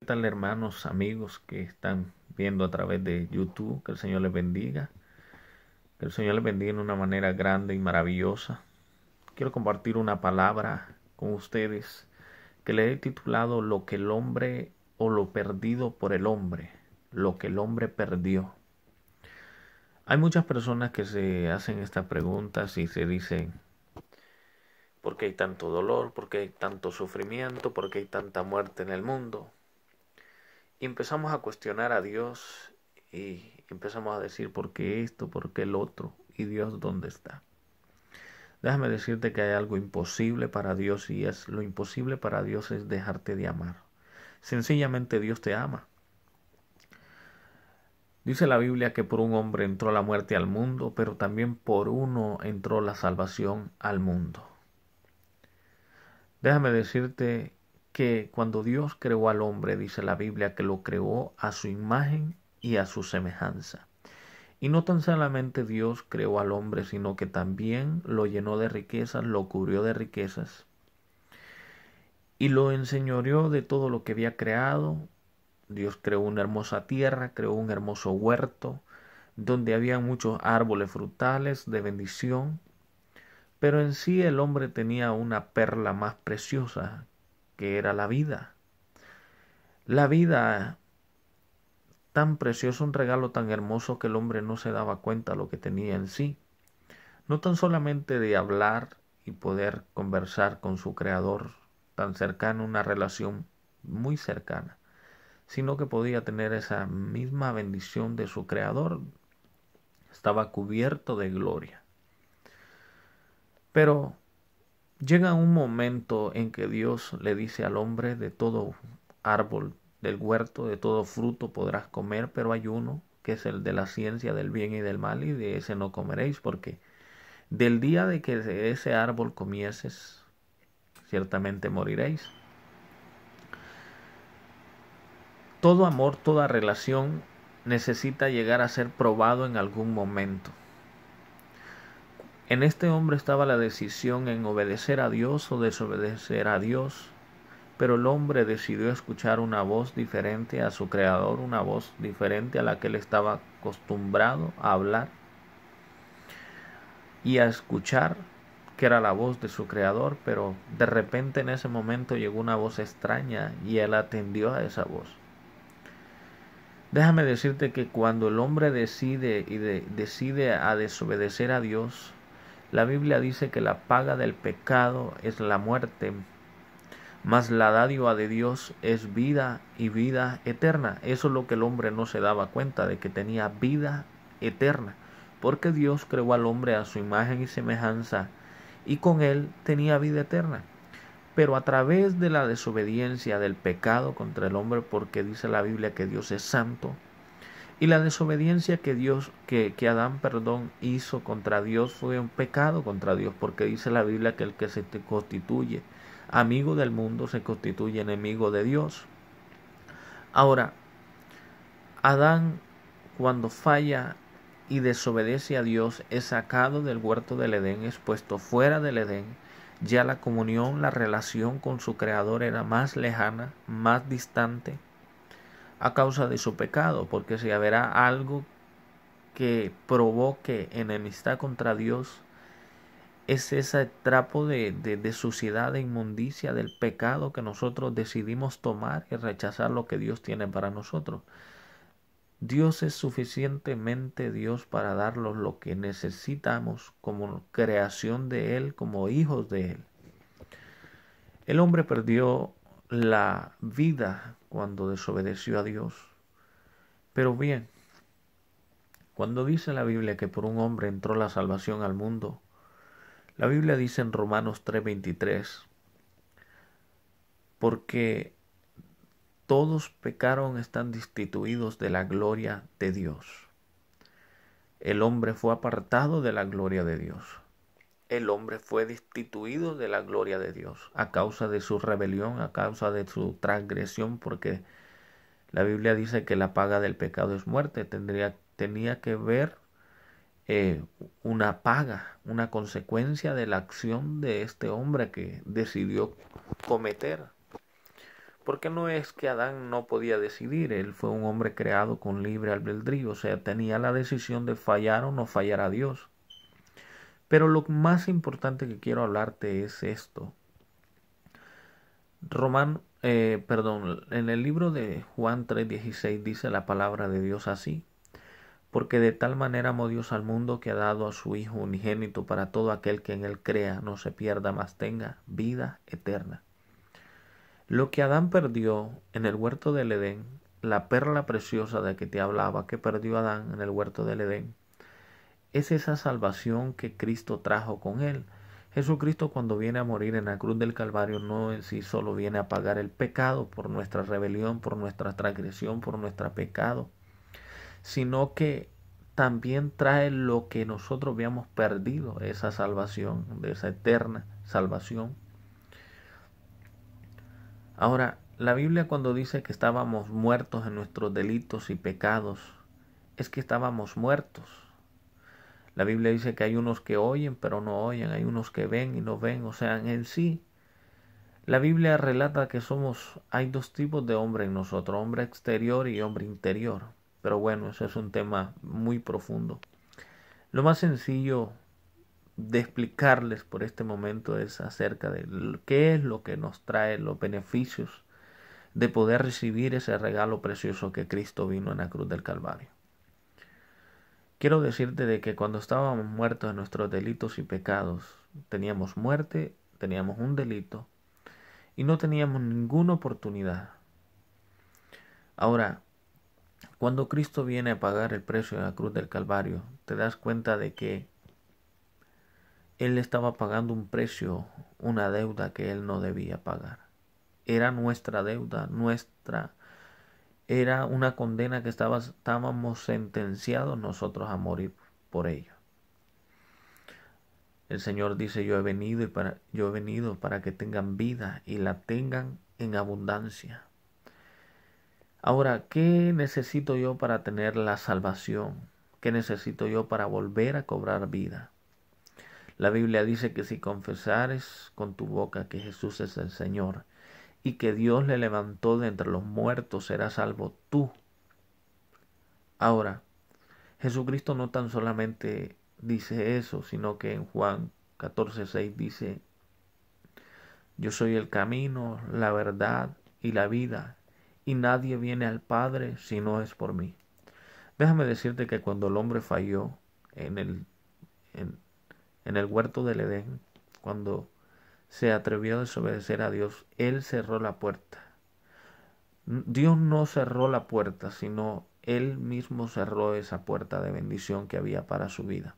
¿Qué tal hermanos, amigos que están viendo a través de YouTube? Que el Señor les bendiga. Que el Señor les bendiga de una manera grande y maravillosa. Quiero compartir una palabra con ustedes que le he titulado Lo que el hombre o lo perdido por el hombre. Lo que el hombre perdió. Hay muchas personas que se hacen estas preguntas y se dicen, ¿por qué hay tanto dolor? ¿Por qué hay tanto sufrimiento? ¿Por qué hay tanta muerte en el mundo? Y empezamos a cuestionar a Dios y empezamos a decir, ¿por qué esto? ¿Por qué el otro? ¿Y Dios dónde está? Déjame decirte que hay algo imposible para Dios y es lo imposible para Dios es dejarte de amar. Sencillamente Dios te ama. Dice la Biblia que por un hombre entró la muerte al mundo, pero también por uno entró la salvación al mundo. Déjame decirte que cuando Dios creó al hombre, dice la Biblia, que lo creó a su imagen y a su semejanza. Y no tan solamente Dios creó al hombre, sino que también lo llenó de riquezas, lo cubrió de riquezas, y lo enseñoreó de todo lo que había creado. Dios creó una hermosa tierra, creó un hermoso huerto, donde había muchos árboles frutales de bendición, pero en sí el hombre tenía una perla más preciosa que era la vida. La vida tan precioso, un regalo tan hermoso que el hombre no se daba cuenta lo que tenía en sí. No tan solamente de hablar y poder conversar con su creador tan cercano, una relación muy cercana, sino que podía tener esa misma bendición de su creador. Estaba cubierto de gloria. Pero Llega un momento en que Dios le dice al hombre, de todo árbol del huerto, de todo fruto podrás comer, pero hay uno, que es el de la ciencia del bien y del mal, y de ese no comeréis, porque del día de que de ese árbol comieses, ciertamente moriréis. Todo amor, toda relación necesita llegar a ser probado en algún momento. En este hombre estaba la decisión en obedecer a Dios o desobedecer a Dios, pero el hombre decidió escuchar una voz diferente a su creador, una voz diferente a la que él estaba acostumbrado a hablar y a escuchar, que era la voz de su creador, pero de repente en ese momento llegó una voz extraña y él atendió a esa voz. Déjame decirte que cuando el hombre decide y decide a desobedecer a Dios, la Biblia dice que la paga del pecado es la muerte, mas la dádiva de Dios es vida y vida eterna. Eso es lo que el hombre no se daba cuenta de que tenía vida eterna, porque Dios creó al hombre a su imagen y semejanza y con él tenía vida eterna. Pero a través de la desobediencia del pecado contra el hombre, porque dice la Biblia que Dios es santo, y la desobediencia que Dios, que, Adán, perdón, hizo contra Dios fue un pecado contra Dios, porque dice la Biblia que el que se constituye amigo del mundo se constituye enemigo de Dios. Ahora, Adán cuando falla y desobedece a Dios es sacado del huerto del Edén, es puesto fuera del Edén. Ya la comunión, la relación con su Creador era más lejana, más distante a causa de su pecado, porque si habrá algo que provoque enemistad contra Dios, es ese trapo de, suciedad, de inmundicia, del pecado que nosotros decidimos tomar y rechazar lo que Dios tiene para nosotros. Dios es suficientemente Dios para darnos lo que necesitamos como creación de Él, como hijos de Él. El hombre perdió la vida cuando desobedeció a Dios. Pero bien, cuando dice la Biblia que por un hombre entró la salvación al mundo, la Biblia dice en Romanos 3:23, porque todos pecaron están destituidos de la gloria de Dios. El hombre fue apartado de la gloria de Dios el hombre fue destituido de la gloria de Dios a causa de su rebelión, a causa de su transgresión, porque la Biblia dice que la paga del pecado es muerte. Tendría, tenía que ver eh, una paga, una consecuencia de la acción de este hombre que decidió cometer. Porque no es que Adán no podía decidir, él fue un hombre creado con libre albedrío, o sea, tenía la decisión de fallar o no fallar a Dios. Pero lo más importante que quiero hablarte es esto. Román, eh, perdón, en el libro de Juan 3:16 dice la palabra de Dios así, porque de tal manera amó Dios al mundo que ha dado a su Hijo unigénito para todo aquel que en él crea, no se pierda, mas tenga vida eterna. Lo que Adán perdió en el huerto del Edén, la perla preciosa de que te hablaba que perdió Adán en el huerto del Edén, es esa salvación que Cristo trajo con él. Jesucristo cuando viene a morir en la cruz del Calvario no en sí solo viene a pagar el pecado por nuestra rebelión, por nuestra transgresión, por nuestro pecado, sino que también trae lo que nosotros habíamos perdido, esa salvación, de esa eterna salvación. Ahora, la Biblia cuando dice que estábamos muertos en nuestros delitos y pecados, es que estábamos muertos la Biblia dice que hay unos que oyen pero no oyen, hay unos que ven y no ven, o sea, en sí. La Biblia relata que somos, hay dos tipos de hombre en nosotros, hombre exterior y hombre interior. Pero bueno, ese es un tema muy profundo. Lo más sencillo de explicarles por este momento es acerca de qué es lo que nos trae los beneficios de poder recibir ese regalo precioso que Cristo vino en la cruz del Calvario. Quiero decirte de que cuando estábamos muertos en nuestros delitos y pecados, teníamos muerte, teníamos un delito y no teníamos ninguna oportunidad. Ahora, cuando Cristo viene a pagar el precio de la cruz del Calvario, te das cuenta de que Él estaba pagando un precio, una deuda que Él no debía pagar. Era nuestra deuda, nuestra era una condena que estábamos sentenciados nosotros a morir por ello. El Señor dice, yo he venido y para, yo he venido para que tengan vida y la tengan en abundancia. Ahora, ¿qué necesito yo para tener la salvación? ¿Qué necesito yo para volver a cobrar vida? La Biblia dice que si confesares con tu boca que Jesús es el Señor y que Dios le levantó de entre los muertos, Será salvo tú. Ahora, Jesucristo no tan solamente dice eso, sino que en Juan 14:6 dice, yo soy el camino, la verdad y la vida, y nadie viene al Padre si no es por mí. Déjame decirte que cuando el hombre falló en el, en, en el huerto del Edén, cuando se atrevió a desobedecer a Dios, Él cerró la puerta. Dios no cerró la puerta, sino Él mismo cerró esa puerta de bendición que había para su vida.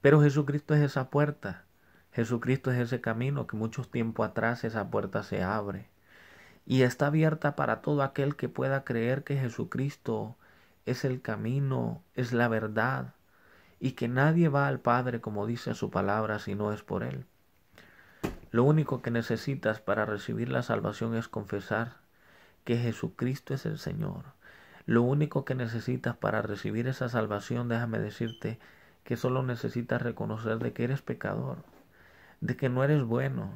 Pero Jesucristo es esa puerta, Jesucristo es ese camino que muchos tiempo atrás esa puerta se abre y está abierta para todo aquel que pueda creer que Jesucristo es el camino, es la verdad y que nadie va al Padre como dice su palabra si no es por Él. Lo único que necesitas para recibir la salvación es confesar que Jesucristo es el Señor. Lo único que necesitas para recibir esa salvación, déjame decirte, que solo necesitas reconocer de que eres pecador, de que no eres bueno,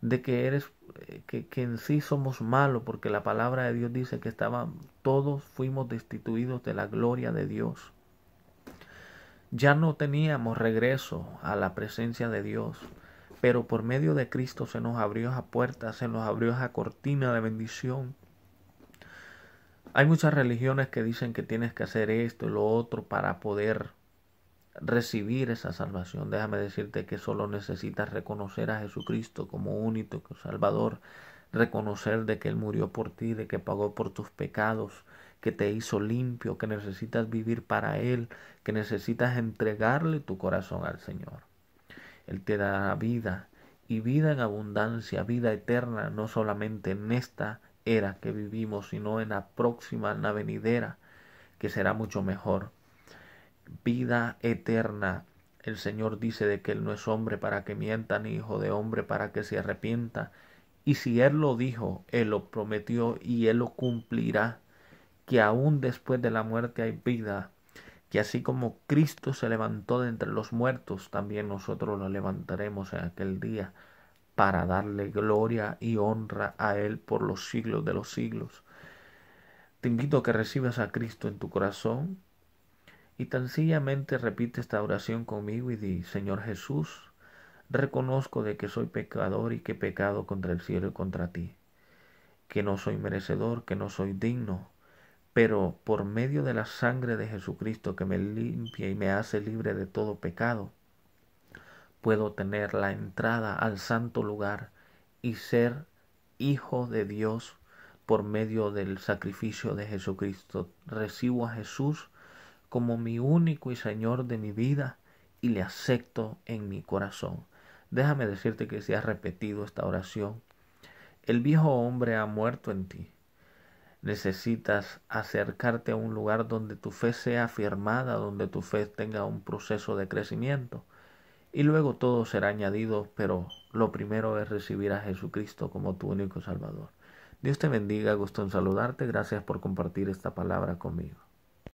de que eres eh, que, en sí somos malos, porque la palabra de Dios dice que estaban todos fuimos destituidos de la gloria de Dios. Ya no teníamos regreso a la presencia de Dios. Pero por medio de Cristo se nos abrió esa puerta, se nos abrió esa cortina de bendición. Hay muchas religiones que dicen que tienes que hacer esto y lo otro para poder recibir esa salvación. Déjame decirte que solo necesitas reconocer a Jesucristo como único Salvador, reconocer de que Él murió por ti, de que pagó por tus pecados, que te hizo limpio, que necesitas vivir para Él, que necesitas entregarle tu corazón al Señor. Él te dará vida y vida en abundancia, vida eterna, no solamente en esta era que vivimos, sino en la próxima, en la venidera, que será mucho mejor. Vida eterna. El Señor dice de que Él no es hombre para que mienta, ni hijo de hombre para que se arrepienta. Y si Él lo dijo, Él lo prometió y Él lo cumplirá, que aún después de la muerte hay vida y así como Cristo se levantó de entre los muertos, también nosotros lo levantaremos en aquel día para darle gloria y honra a Él por los siglos de los siglos. Te invito a que recibas a Cristo en tu corazón y tan sencillamente repite esta oración conmigo y di, Señor Jesús, reconozco de que soy pecador y que he pecado contra el cielo y contra ti, que no soy merecedor, que no soy digno pero por medio de la sangre de Jesucristo que me limpia y me hace libre de todo pecado, puedo tener la entrada al santo lugar y ser hijo de Dios por medio del sacrificio de Jesucristo. Recibo a Jesús como mi único y Señor de mi vida y le acepto en mi corazón. Déjame decirte que si has repetido esta oración, el viejo hombre ha muerto en ti Necesitas acercarte a un lugar donde tu fe sea afirmada, donde tu fe tenga un proceso de crecimiento. Y luego todo será añadido, pero lo primero es recibir a Jesucristo como tu único Salvador. Dios te bendiga, gusto en saludarte, gracias por compartir esta palabra conmigo.